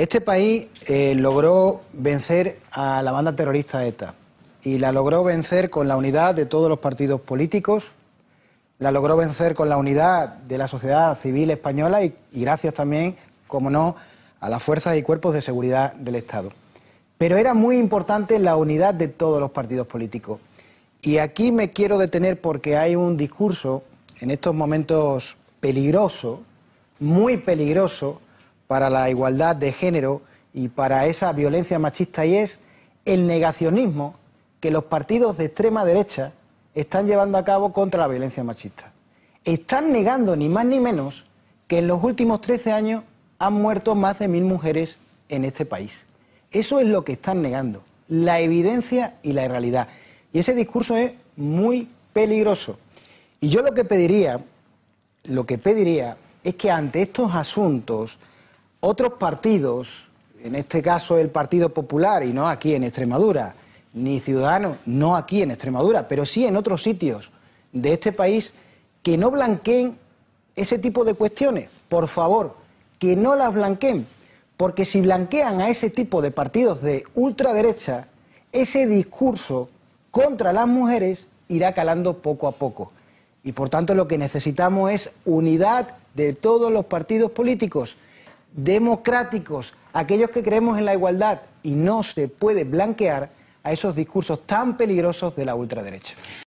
Este país eh, logró vencer a la banda terrorista ETA y la logró vencer con la unidad de todos los partidos políticos, la logró vencer con la unidad de la sociedad civil española y, y gracias también, como no, a las fuerzas y cuerpos de seguridad del Estado. Pero era muy importante la unidad de todos los partidos políticos. Y aquí me quiero detener porque hay un discurso en estos momentos peligroso, muy peligroso, para la igualdad de género y para esa violencia machista y es el negacionismo que los partidos de extrema derecha están llevando a cabo contra la violencia machista. Están negando ni más ni menos que en los últimos 13 años han muerto más de mil mujeres en este país. Eso es lo que están negando, la evidencia y la realidad. Y ese discurso es muy peligroso. Y yo lo que pediría, lo que pediría es que ante estos asuntos otros partidos, en este caso el Partido Popular y no aquí en Extremadura, ni Ciudadanos, no aquí en Extremadura, pero sí en otros sitios de este país, que no blanqueen ese tipo de cuestiones. Por favor, que no las blanqueen, porque si blanquean a ese tipo de partidos de ultraderecha, ese discurso contra las mujeres irá calando poco a poco. Y por tanto lo que necesitamos es unidad de todos los partidos políticos democráticos, aquellos que creemos en la igualdad y no se puede blanquear a esos discursos tan peligrosos de la ultraderecha.